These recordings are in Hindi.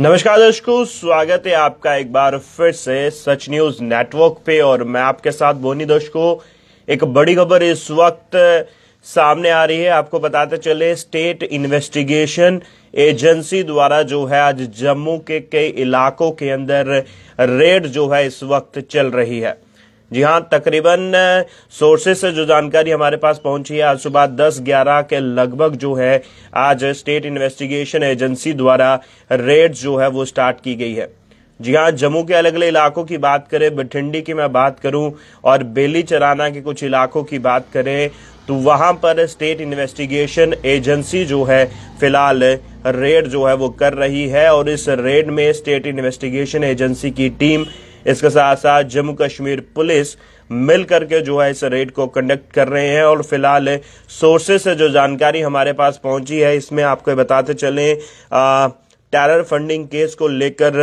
नमस्कार दर्शकों स्वागत है आपका एक बार फिर से सच न्यूज नेटवर्क पे और मैं आपके साथ बोनी दर्शकों एक बड़ी खबर इस वक्त सामने आ रही है आपको बताते चले स्टेट इन्वेस्टिगेशन एजेंसी द्वारा जो है आज जम्मू के कई इलाकों के अंदर रेड जो है इस वक्त चल रही है जी हाँ तकरीबन सोर्सेज से जो जानकारी हमारे पास पहुंची है आज सुबह 10 ग्यारह के लगभग जो है आज स्टेट इन्वेस्टिगेशन एजेंसी द्वारा रेड जो है वो स्टार्ट की गई है जी हाँ जम्मू के अलग अलग इलाकों की बात करें बठिंडी की मैं बात करूं और बेली चराना के कुछ इलाकों की बात करें तो वहां पर स्टेट इन्वेस्टिगेशन एजेंसी जो है फिलहाल रेड जो है वो कर रही है और इस रेड में स्टेट इन्वेस्टिगेशन एजेंसी की टीम इसके साथ साथ जम्मू कश्मीर पुलिस मिल करके जो है इस रेड को कंडक्ट कर रहे हैं और फिलहाल सोर्सेस से जो जानकारी हमारे पास पहुंची है इसमें आपको बताते चलें आ, टेरर फंडिंग केस को लेकर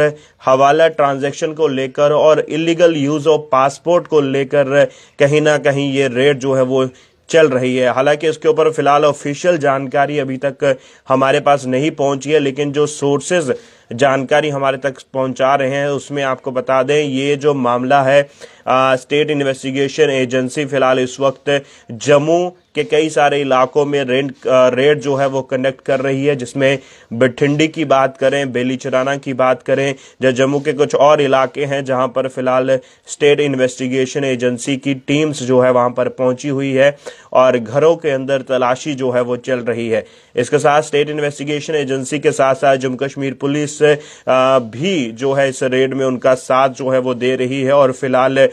हवाला ट्रांजैक्शन को लेकर और इलीगल यूज ऑफ पासपोर्ट को लेकर कहीं ना कहीं ये रेड जो है वो चल रही है हालांकि इसके ऊपर फिलहाल ऑफिशियल जानकारी अभी तक हमारे पास नहीं पहुंची है लेकिन जो सोर्सेज जानकारी हमारे तक पहुंचा रहे हैं उसमें आपको बता दें ये जो मामला है आ, स्टेट इन्वेस्टिगेशन एजेंसी फिलहाल इस वक्त जम्मू के कई सारे इलाकों में रेंट रेड जो है वो कंडक्ट कर रही है जिसमें बठिंडी की बात करें बेलीचराना की बात करें या जम्मू के कुछ और इलाके हैं जहां पर फिलहाल स्टेट इन्वेस्टिगेशन एजेंसी की टीम्स जो है वहां पर पहुंची हुई है और घरों के अंदर तलाशी जो है वो चल रही है इसके साथ स्टेट इन्वेस्टिगेशन एजेंसी के साथ साथ जम्मू कश्मीर पुलिस भी जो है इस रेड में उनका साथ जो है वो दे रही है और फिलहाल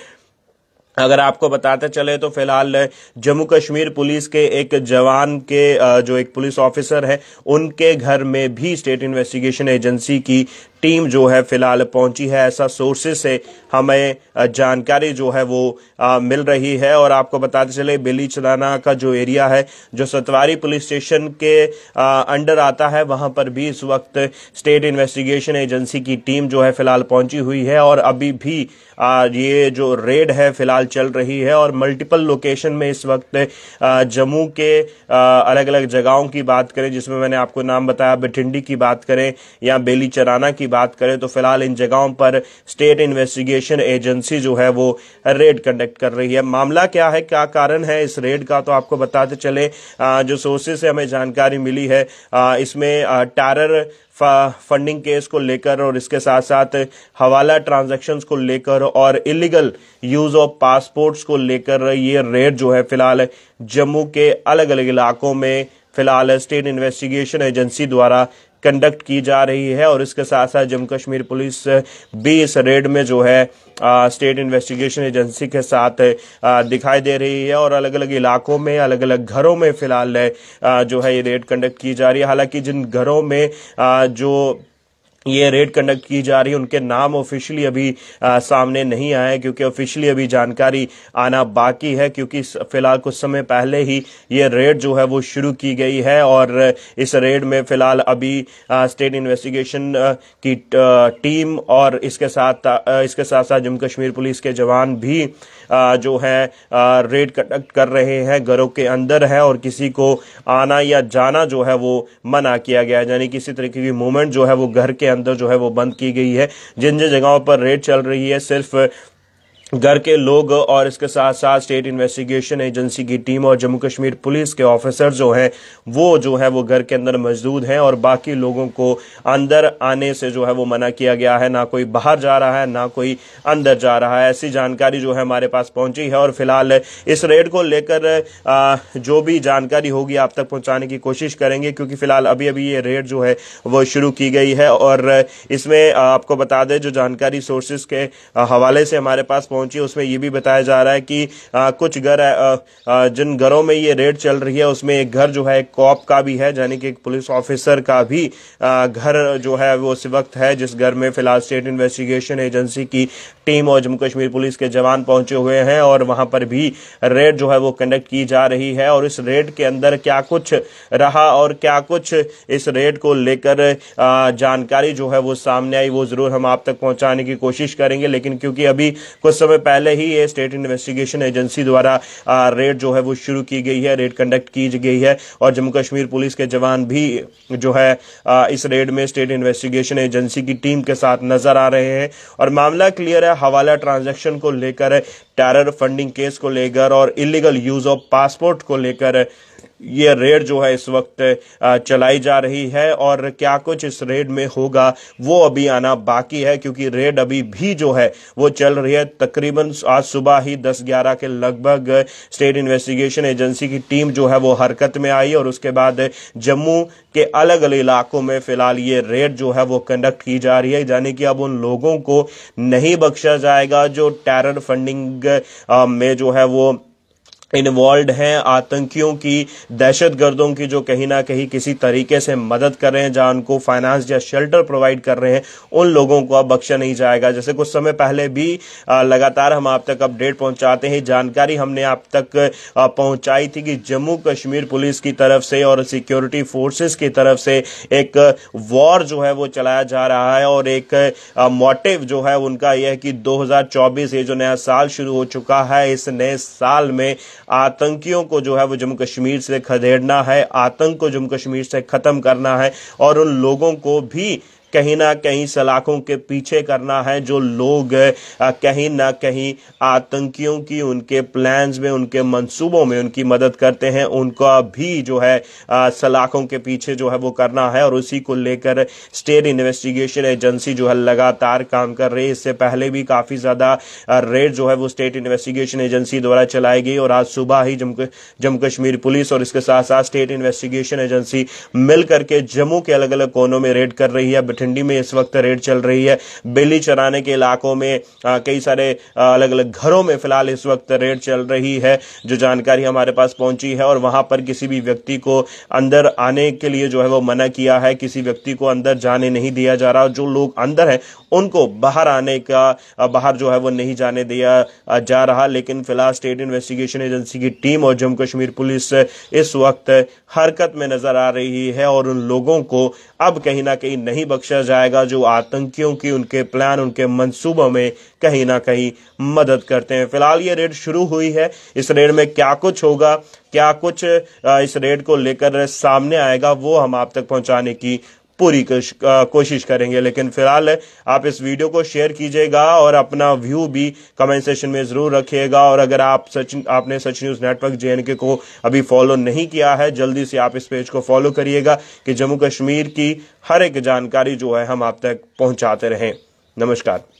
अगर आपको बताते चले तो फिलहाल जम्मू कश्मीर पुलिस के एक जवान के जो एक पुलिस ऑफिसर है उनके घर में भी स्टेट इन्वेस्टिगेशन एजेंसी की टीम जो है फिलहाल पहुंची है ऐसा सोर्सेज से हमें जानकारी जो है वो आ, मिल रही है और आपको बताते चले बेली चलाना का जो एरिया है जो सतवारी पुलिस स्टेशन के आ, अंडर आता है वहां पर भी इस वक्त स्टेट इन्वेस्टिगेशन एजेंसी की टीम जो है फिलहाल पहुंची हुई है और अभी भी आ, ये जो रेड है फिलहाल चल रही है और मल्टीपल लोकेशन में इस वक्त जम्मू के अलग अलग जगहों की बात करें जिसमें मैंने आपको नाम बताया बठिंडी की बात करें या बेली चराना की की बात करें तो फिलहाल इन जगहों पर स्टेट इन्वेस्टिगेशन एजेंसी जो है वो रेड कंडक्ट कर रही है मामला क्या है क्या कारण है इस रेड का तो आपको बताते चले जो सोर्सेज से हमें जानकारी मिली है इसमें टैरर फंडिंग केस को लेकर और इसके साथ साथ हवाला ट्रांजैक्शंस को लेकर और इलीगल यूज ऑफ पासपोर्ट्स को लेकर ये रेड जो है फिलहाल जम्मू के अलग अलग इलाकों में फिलहाल स्टेट इन्वेस्टिगेशन एजेंसी द्वारा कंडक्ट की जा रही है और इसके साथ साथ जम्मू कश्मीर पुलिस भी इस रेड में जो है आ, स्टेट इन्वेस्टिगेशन एजेंसी के साथ आ, दिखाई दे रही है और अलग अलग इलाकों में अलग अलग घरों में फिलहाल जो है ये रेड कंडक्ट की जा रही है हालांकि जिन घरों में आ, जो ये रेड कंडक्ट की जा रही है उनके नाम ऑफिशियली अभी आ, सामने नहीं आए क्योंकि ऑफिशियली अभी जानकारी आना बाकी है क्योंकि फिलहाल कुछ समय पहले ही ये रेड जो है वो शुरू की गई है और इस रेड में फिलहाल अभी आ, स्टेट इन्वेस्टिगेशन की टीम और इसके साथ आ, इसके साथ साथ जम्मू कश्मीर पुलिस के जवान भी आ, जो है आ, रेड कंडक्ट कर रहे हैं घरों के अंदर है और किसी को आना या जाना जो है वो मना किया गया है यानी किसी तरीके की मूवमेंट जो है वो घर के अंदर जो है वो बंद की गई है जिन जिन जगहों पर रेड चल रही है सिर्फ घर के लोग और इसके साथ साथ स्टेट इन्वेस्टिगेशन एजेंसी की टीम और जम्मू कश्मीर पुलिस के ऑफिसर जो हैं वो जो है वो घर के अंदर मौजूद हैं और बाकी लोगों को अंदर आने से जो है वो मना किया गया है ना कोई बाहर जा रहा है ना कोई अंदर जा रहा है ऐसी जानकारी जो है हमारे पास पहुंची है और फिलहाल इस रेड को लेकर जो भी जानकारी होगी आप तक पहुँचाने की कोशिश करेंगे क्योंकि फिलहाल अभी अभी ये रेड जो है वो शुरू की गई है और इसमें आपको बता दें जो जानकारी सोर्सेज के हवाले से हमारे पास पहुंची उसमें ये भी बताया जा रहा है कि आ, कुछ घर जिन घरों में ये रेड चल रही है उसमें एक घर जो है कॉप का भी है यानी कि एक पुलिस ऑफिसर का भी आ, घर जो है वो उस वक्त है जिस घर में फिलहाल स्टेट इन्वेस्टिगेशन एजेंसी की टीम और जम्मू कश्मीर पुलिस के जवान पहुंचे हुए हैं और वहां पर भी रेड जो है वो कंडक्ट की जा रही है और इस रेड के अंदर क्या कुछ रहा और क्या कुछ इस रेड को लेकर जानकारी जो है वो सामने आई वो जरूर हम आप तक पहुंचाने की कोशिश करेंगे लेकिन क्योंकि अभी कुछ समय पहले ही ये स्टेट इन्वेस्टिगेशन एजेंसी द्वारा रेड जो है वो शुरू की गई है रेड कंडक्ट की गई है और जम्मू कश्मीर पुलिस के जवान भी जो है इस रेड में स्टेट इन्वेस्टिगेशन एजेंसी की टीम के साथ नजर आ रहे हैं और मामला क्लियर है हवाला ट्रांजेक्शन को लेकर टेरर फंडिंग केस को लेकर और इलीगल यूज ऑफ पासपोर्ट को लेकर ये रेड जो है इस वक्त चलाई जा रही है और क्या कुछ इस रेड में होगा वो अभी आना बाकी है क्योंकि रेड अभी भी जो है वो चल रही है तकरीबन आज सुबह ही दस ग्यारह के लगभग स्टेट इन्वेस्टिगेशन एजेंसी की टीम जो है वो हरकत में आई और उसके बाद जम्मू के अलग अलग इलाकों में फिलहाल ये रेड जो है वो कंडक्ट की जा रही है यानी कि अब उन लोगों को नहीं बख्शा जाएगा जो टेरर फंडिंग में जो है वो इन्वॉल्व हैं आतंकियों की दहशत गर्दों की जो कहीं ना कहीं किसी तरीके से मदद कर रहे हैं जहां उनको फाइनेंस या शेल्टर प्रोवाइड कर रहे हैं उन लोगों को अब बख्शा नहीं जाएगा जैसे कुछ समय पहले भी लगातार हम आप तक अपडेट पहुंचाते हैं जानकारी हमने आप तक पहुंचाई थी कि जम्मू कश्मीर पुलिस की तरफ से और सिक्योरिटी फोर्सेज की तरफ से एक वॉर जो है वो चलाया जा रहा है और एक मोटिव जो है उनका यह है कि दो ये जो नया साल शुरू हो चुका है इस नए साल में आतंकियों को जो है वो जम्मू कश्मीर से खदेड़ना है आतंक को जम्मू कश्मीर से खत्म करना है और उन लोगों को भी कहीं ना कहीं सलाखों के पीछे करना है जो लोग कहीं ना कहीं आतंकियों की उनके प्लान्स में उनके मंसूबों में उनकी मदद करते हैं उनका भी जो है सलाखों के पीछे जो है वो करना है और उसी को लेकर स्टेट इन्वेस्टिगेशन एजेंसी जो है लगातार काम कर रही है इससे पहले भी काफ़ी ज़्यादा रेड जो है वो स्टेट इन्वेस्टिगेशन एजेंसी द्वारा चलाई गई और आज सुबह ही जम्मू जम्मू कश्मीर पुलिस और इसके साथ साथ स्टेट इन्वेस्टिगेशन एजेंसी मिल करके जम्मू के अलग अलग कोनों में रेड कर रही है ठंडी में इस वक्त रेड चल रही है बेली चराने के इलाकों में कई सारे अलग अलग घरों में फिलहाल इस वक्त रेड चल रही है जो जानकारी हमारे पास पहुंची है और वहां पर किसी भी व्यक्ति को अंदर आने के लिए जो है वो मना किया है किसी व्यक्ति को अंदर जाने नहीं दिया जा रहा जो लोग अंदर है उनको बाहर आने का बाहर जो है वो नहीं जाने दिया जा रहा लेकिन फिलहाल स्टेट इन्वेस्टिगेशन एजेंसी की टीम और जम्मू कश्मीर पुलिस इस वक्त हरकत में नजर आ रही है और उन लोगों को अब कहीं ना कहीं नहीं बख्श बख्शा जाएगा जो आतंकियों की उनके प्लान उनके मंसूबों में कहीं ना कहीं मदद करते हैं फिलहाल ये रेड शुरू हुई है इस रेड में क्या कुछ होगा क्या कुछ इस रेड को लेकर सामने आएगा वो हम आप तक पहुंचाने की पूरी कोशिश करेंगे लेकिन फिलहाल आप इस वीडियो को शेयर कीजिएगा और अपना व्यू भी कमेंट सेशन में जरूर रखिएगा और अगर आप सच आपने सच न्यूज नेटवर्क जे को अभी फॉलो नहीं किया है जल्दी से आप इस पेज को फॉलो करिएगा कि जम्मू कश्मीर की हर एक जानकारी जो है हम आप तक पहुंचाते रहें नमस्कार